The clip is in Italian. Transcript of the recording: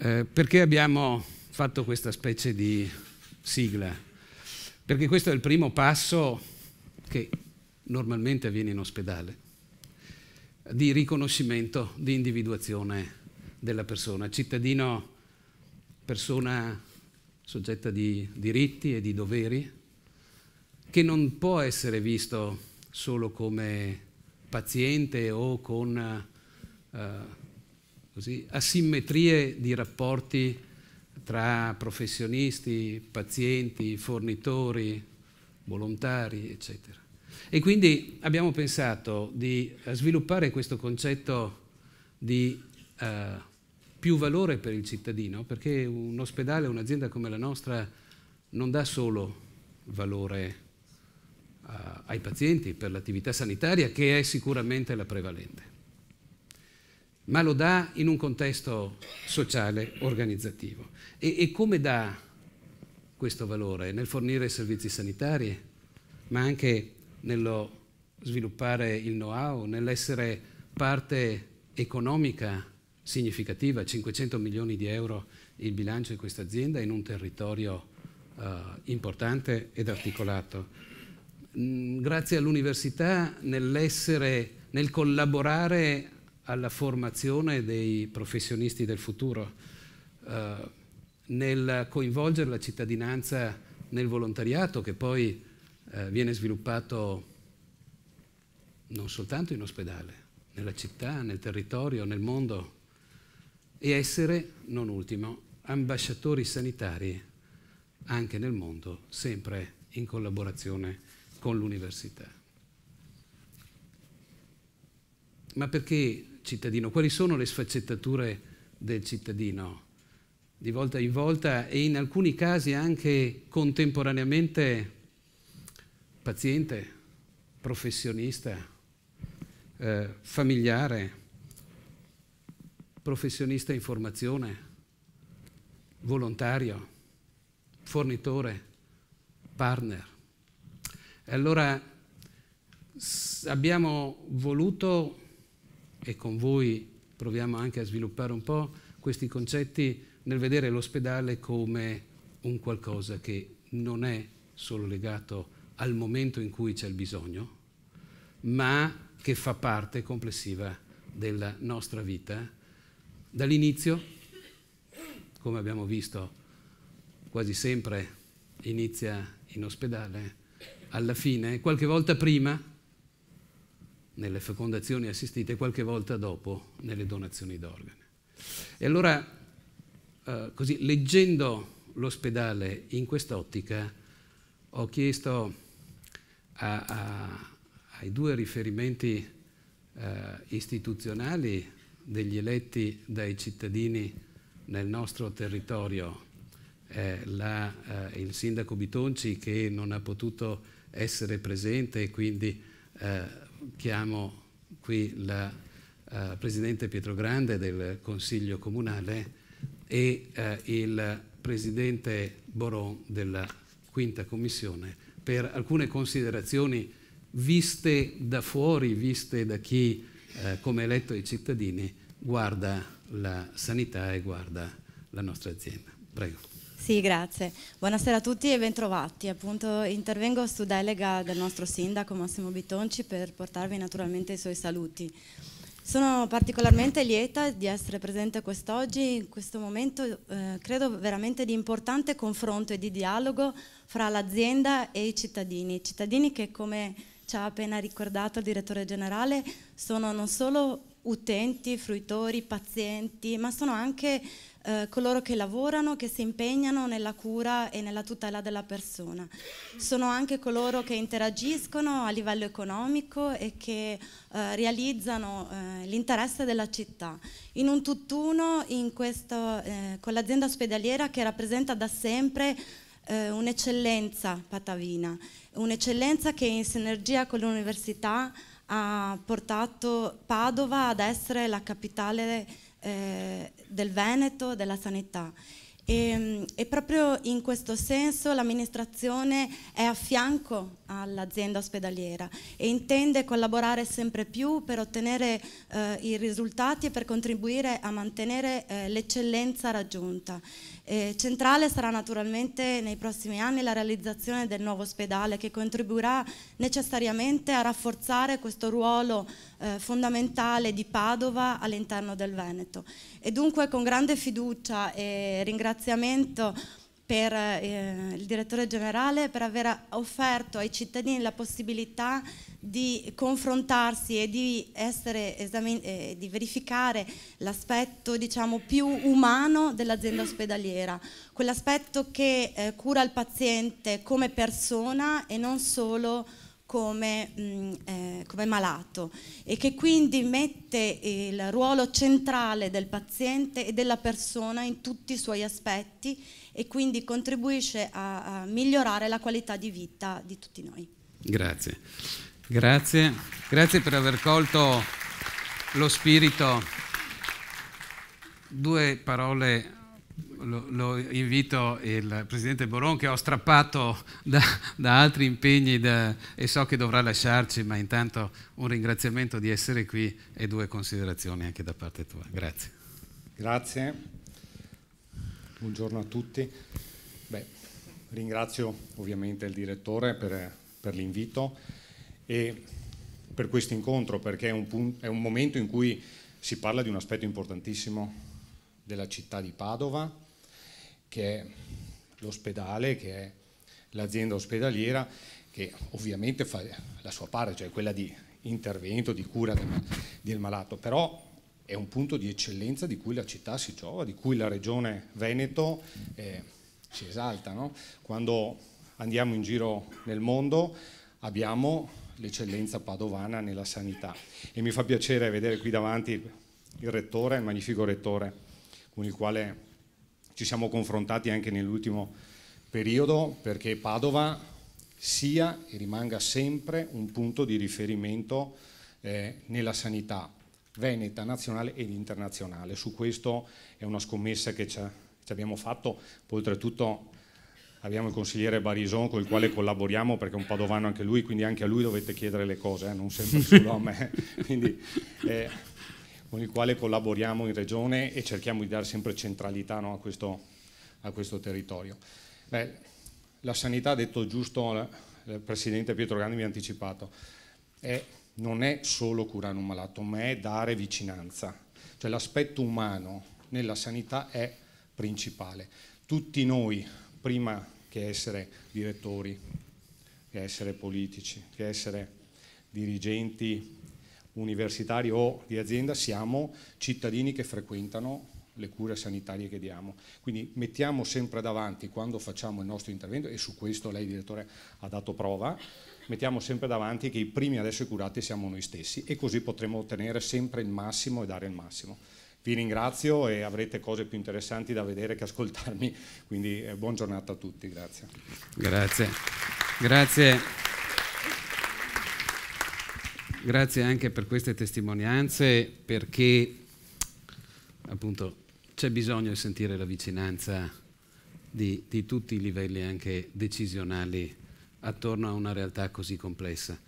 Eh, perché abbiamo fatto questa specie di sigla? Perché questo è il primo passo che normalmente avviene in ospedale, di riconoscimento, di individuazione della persona. Cittadino, persona soggetta di diritti e di doveri, che non può essere visto solo come paziente o con eh, così, asimmetrie di rapporti tra professionisti, pazienti, fornitori, volontari, eccetera. E quindi abbiamo pensato di sviluppare questo concetto di eh, più valore per il cittadino, perché un ospedale, un'azienda come la nostra, non dà solo valore eh, ai pazienti per l'attività sanitaria, che è sicuramente la prevalente ma lo dà in un contesto sociale organizzativo. E, e come dà questo valore? Nel fornire servizi sanitari, ma anche nello sviluppare il know-how, nell'essere parte economica significativa, 500 milioni di euro il bilancio di questa azienda in un territorio uh, importante ed articolato. Mm, grazie all'università nell'essere, nel collaborare alla formazione dei professionisti del futuro, eh, nel coinvolgere la cittadinanza nel volontariato che poi eh, viene sviluppato non soltanto in ospedale, nella città, nel territorio, nel mondo e essere, non ultimo, ambasciatori sanitari anche nel mondo, sempre in collaborazione con l'università. Ma perché cittadino, quali sono le sfaccettature del cittadino? Di volta in volta e in alcuni casi anche contemporaneamente paziente, professionista, eh, familiare, professionista in formazione, volontario, fornitore, partner. Allora abbiamo voluto e con voi proviamo anche a sviluppare un po' questi concetti nel vedere l'ospedale come un qualcosa che non è solo legato al momento in cui c'è il bisogno, ma che fa parte complessiva della nostra vita dall'inizio, come abbiamo visto quasi sempre inizia in ospedale, alla fine, qualche volta prima, nelle fecondazioni assistite e qualche volta dopo nelle donazioni d'organi. E allora, eh, così, leggendo l'ospedale in quest'ottica, ho chiesto a, a, ai due riferimenti eh, istituzionali degli eletti dai cittadini nel nostro territorio, eh, la, eh, il sindaco Bitonci che non ha potuto essere presente e quindi eh, chiamo qui la eh, Presidente Pietro Grande del Consiglio Comunale e eh, il Presidente Boron della Quinta Commissione per alcune considerazioni viste da fuori, viste da chi, eh, come eletto i cittadini, guarda la sanità e guarda la nostra azienda. Prego. Sì, grazie. Buonasera a tutti e bentrovati. Appunto, intervengo su delega del nostro sindaco Massimo Bitonci per portarvi naturalmente i suoi saluti. Sono particolarmente lieta di essere presente quest'oggi, in questo momento eh, credo veramente di importante confronto e di dialogo fra l'azienda e i cittadini, cittadini che come ci ha appena ricordato il direttore generale sono non solo utenti, fruitori, pazienti, ma sono anche eh, coloro che lavorano, che si impegnano nella cura e nella tutela della persona. Sono anche coloro che interagiscono a livello economico e che eh, realizzano eh, l'interesse della città. In un tutt'uno in questo, eh, con l'azienda ospedaliera che rappresenta da sempre eh, un'eccellenza patavina, un'eccellenza che in sinergia con l'università ha portato Padova ad essere la capitale eh, del Veneto, della sanità. E, ehm, e, proprio in questo senso l'amministrazione è a fianco all'azienda ospedaliera e intende collaborare sempre più per ottenere eh, i risultati e per contribuire a mantenere eh, l'eccellenza raggiunta. Eh, centrale sarà naturalmente nei prossimi anni la realizzazione del nuovo ospedale che contribuirà necessariamente a rafforzare questo ruolo eh, fondamentale di Padova all'interno del Veneto. E dunque con grande fiducia e ringraziamento ringraziamento per eh, il direttore generale per aver offerto ai cittadini la possibilità di confrontarsi e di, eh, di verificare l'aspetto diciamo, più umano dell'azienda ospedaliera, quell'aspetto che eh, cura il paziente come persona e non solo come, mh, mm, eh, come, malato e che quindi mette il ruolo centrale del paziente e della persona in tutti i suoi aspetti e quindi contribuisce a, a migliorare la qualità di vita di tutti noi. Grazie, grazie, grazie per aver colto lo spirito. Due parole lo, lo, invito il Presidente Boron che ho strappato da, da altri impegni da, e so che dovrà lasciarci, ma intanto un ringraziamento di essere qui e due considerazioni anche da parte tua. Grazie. Grazie, buongiorno a tutti. Beh, ringrazio ovviamente il direttore per, per l'invito e per questo incontro perché è un, è un momento in cui si parla di un aspetto importantissimo della città di Padova che è l'ospedale, che è l'azienda ospedaliera, che ovviamente fa la sua parte, cioè quella di intervento, di cura del, del malato, però è un punto di eccellenza di cui la città si giova, di cui la regione Veneto eh, si esalta. No? Quando andiamo in giro nel mondo abbiamo l'eccellenza padovana nella sanità e mi fa piacere vedere qui davanti il rettore, il magnifico rettore con il quale ci siamo confrontati anche nell'ultimo periodo perché Padova sia e rimanga sempre un punto di riferimento eh, nella sanità veneta, nazionale ed internazionale. Su questo è una scommessa che ci, abbiamo fatto, oltretutto abbiamo il consigliere Barison con il quale collaboriamo perché è un padovano anche lui, quindi anche a lui dovete chiedere le cose, eh, non sempre solo a me. quindi, eh, con il quale collaboriamo in regione e cerchiamo di dare sempre centralità no, a, questo, a, questo, territorio. Beh, la sanità, ha detto giusto il Presidente Pietro Grandi mi ha anticipato, è, non è solo curare un malato, ma è dare vicinanza. Cioè l'aspetto umano nella sanità è principale. Tutti noi, prima che essere direttori, che essere politici, che essere dirigenti universitari o di azienda siamo cittadini che frequentano le cure sanitarie che diamo. Quindi mettiamo sempre davanti quando facciamo il nostro intervento, e su questo lei direttore ha dato prova, mettiamo sempre davanti che i primi ad essere curati siamo noi stessi e così potremo ottenere sempre il massimo e dare il massimo. Vi ringrazio e avrete cose più interessanti da vedere che ascoltarmi, quindi eh, buona giornata a tutti, grazie. Grazie. grazie. Grazie anche per queste testimonianze perché appunto c'è bisogno di sentire la vicinanza di, di tutti i livelli anche decisionali attorno a una realtà così complessa.